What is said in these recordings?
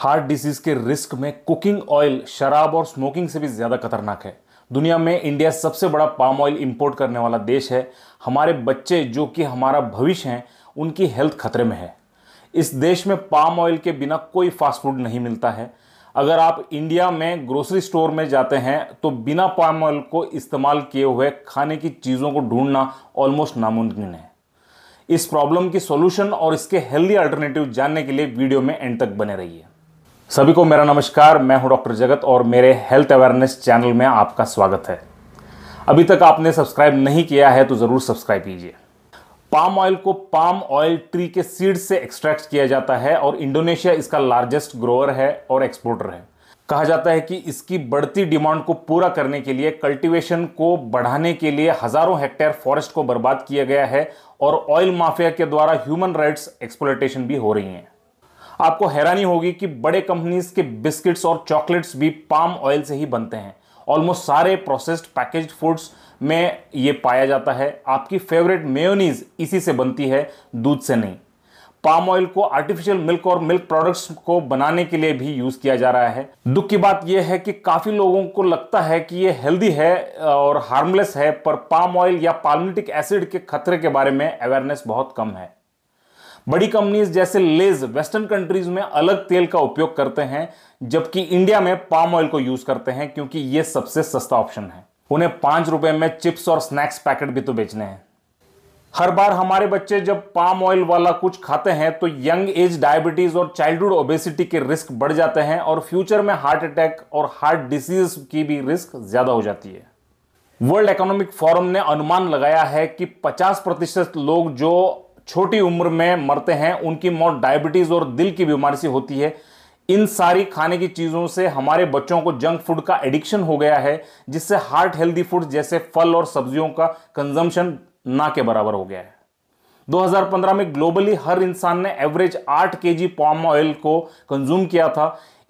heart disease के risk में cooking oil शराब और स्मोकिंग से भी ज़्यादा खतरनाक है दुनिया में इंडिया सबसे बड़ा पाम ऑयल इंपोर्ट करने वाला देश है हमारे बच्चे जो कि हमारा भविष्य हैं उनकी हेल्थ खतरे में है इस देश में पाम ऑयल के बिना कोई फास्ट फूड नहीं मिलता है अगर आप इंडिया में ग्रोसरी स्टोर में जाते हैं तो बिना पाम ऑयल को इस्तेमाल किए हुए खाने की चीज़ों को ढूंढना ऑलमोस्ट नामुमकिन है इस प्रॉब्लम की सॉल्यूशन और इसके हेल्दी अल्टरनेटिव जानने के लिए वीडियो में एंड तक बने रहिए सभी को मेरा नमस्कार मैं हूं डॉक्टर जगत और मेरे हेल्थ अवेयरनेस चैनल में आपका स्वागत है अभी तक आपने सब्सक्राइब नहीं किया है तो ज़रूर सब्सक्राइब कीजिए पाम ऑयल को पाम ऑयल ट्री के सीड से एक्सट्रैक्ट किया जाता है और इंडोनेशिया इसका लार्जेस्ट ग्रोअर है और एक्सपोर्टर है कहा जाता है कि इसकी बढ़ती डिमांड को पूरा करने के लिए कल्टीवेशन को बढ़ाने के लिए हजारों हेक्टेयर फॉरेस्ट को बर्बाद किया गया है और ऑयल माफिया के द्वारा ह्यूमन राइट्स एक्सप्लोटेशन भी हो रही हैं आपको हैरानी होगी कि बड़े कंपनीज के बिस्किट्स और चॉकलेट्स भी पाम ऑयल से ही बनते हैं ऑलमोस्ट सारे प्रोसेस्ड पैकेज फूड्स में ये पाया जाता है आपकी फेवरेट मेयोनीज इसी से बनती है दूध से नहीं पाम ऑयल को आर्टिफिशियल मिल्क और मिल्क प्रोडक्ट्स को बनाने के लिए भी यूज़ किया जा रहा है दुख की बात यह है कि काफ़ी लोगों को लगता है कि ये हेल्दी है और हार्मलेस है पर पाम ऑयल या पाल्मिटिक एसिड के खतरे के बारे में अवेयरनेस बहुत कम है बड़ी कंपनीज जैसे लेज वेस्टर्न कंट्रीज में अलग तेल का उपयोग करते हैं जबकि इंडिया में पाम ऑयल को यूज करते हैं क्योंकि यह सबसे सस्ता ऑप्शन है उन्हें पांच रुपए में चिप्स और स्नैक्स पैकेट भी तो बेचने हैं हर बार हमारे बच्चे जब पाम ऑयल वाला कुछ खाते हैं तो यंग एज डायबिटीज और चाइल्डहुड ओबेसिटी के रिस्क बढ़ जाते हैं और फ्यूचर में हार्ट अटैक और हार्ट डिसीज की भी रिस्क ज्यादा हो जाती है वर्ल्ड इकोनॉमिक फोरम ने अनुमान लगाया है कि 50 प्रतिशत लोग जो छोटी उम्र में मरते हैं उनकी मौत डायबिटीज़ और दिल की बीमारी से होती है इन सारी खाने की चीज़ों से हमारे बच्चों को जंक फूड का एडिक्शन हो गया है जिससे हार्ट हेल्दी फूड जैसे फल और सब्जियों का कंजम्पशन ना के बराबर हो गया है 2015 में ग्लोबली हर इंसान ने एवरेज 8 जी पॉम ऑयल को कंज्यूम किया था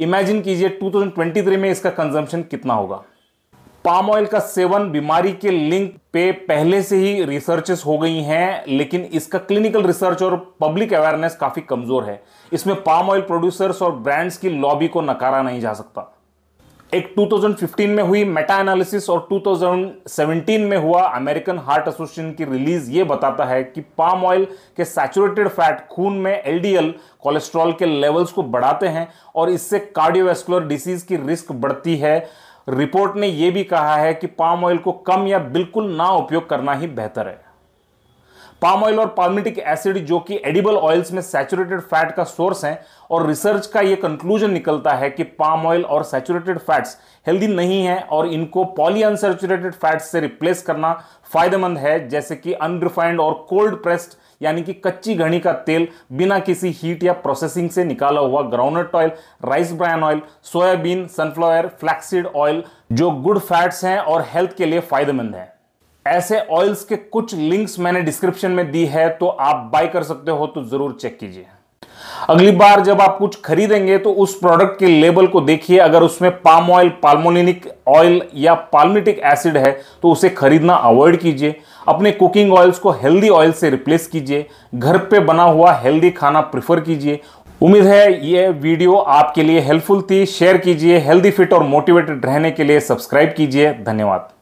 इमेजिन कीजिए 2023 में इसका कंजम्पशन कितना होगा पाम ऑयल का सेवन बीमारी के लिंक पे पहले से ही रिसर्चेस हो गई हैं लेकिन इसका क्लिनिकल रिसर्च और पब्लिक अवेयरनेस काफी कमजोर है इसमें पाम ऑयल प्रोड्यूसर्स और ब्रांड्स की लॉबी को नकारा नहीं जा सकता एक 2015 में हुई मेटा एनालिसिस और 2017 में हुआ अमेरिकन हार्ट एसोसिएशन की रिलीज ये बताता है कि पाम ऑयल के सैचुरेटेड फैट खून में एलडीएल कोलेस्ट्रॉल के लेवल्स को बढ़ाते हैं और इससे कार्डियोवैस्कुलर डिसीज की रिस्क बढ़ती है रिपोर्ट ने यह भी कहा है कि पाम ऑयल को कम या बिल्कुल ना उपयोग करना ही बेहतर है पाम ऑयल और पाल्मिटिक एसिड जो कि एडिबल ऑयल्स में सैचुरेटेड फैट का सोर्स है और रिसर्च का यह कंक्लूजन निकलता है कि पाम ऑयल और सैचुरेटेड फैट्स हेल्दी नहीं है और इनको पॉली अनसेचुरेटेड फैट्स से रिप्लेस करना फायदेमंद है जैसे कि अनरिफाइंड और कोल्ड प्रेस्ड यानी कि कच्ची घनी का तेल बिना किसी हीट या प्रोसेसिंग से निकाला हुआ groundnut oil rice bran oil soybean sunflower flaxseed oil जो गुड फैट्स हैं और हेल्थ के लिए फायदेमंद है ऐसे ऑयल्स के कुछ लिंक्स मैंने डिस्क्रिप्शन में दी है तो आप बाय कर सकते हो तो जरूर चेक कीजिए अगली बार जब आप कुछ खरीदेंगे तो उस प्रोडक्ट के लेबल को देखिए अगर उसमें पाम ऑयल पाल्मोलिनिक ऑयल या पाल्मिटिक एसिड है तो उसे खरीदना अवॉइड कीजिए अपने कुकिंग ऑयल्स को हेल्दी ऑयल से रिप्लेस कीजिए घर पे बना हुआ हेल्दी खाना प्रिफर कीजिए उम्मीद है ये वीडियो आपके लिए हेल्पफुल थी शेयर कीजिए हेल्दी फिट और मोटिवेटेड रहने के लिए सब्सक्राइब कीजिए धन्यवाद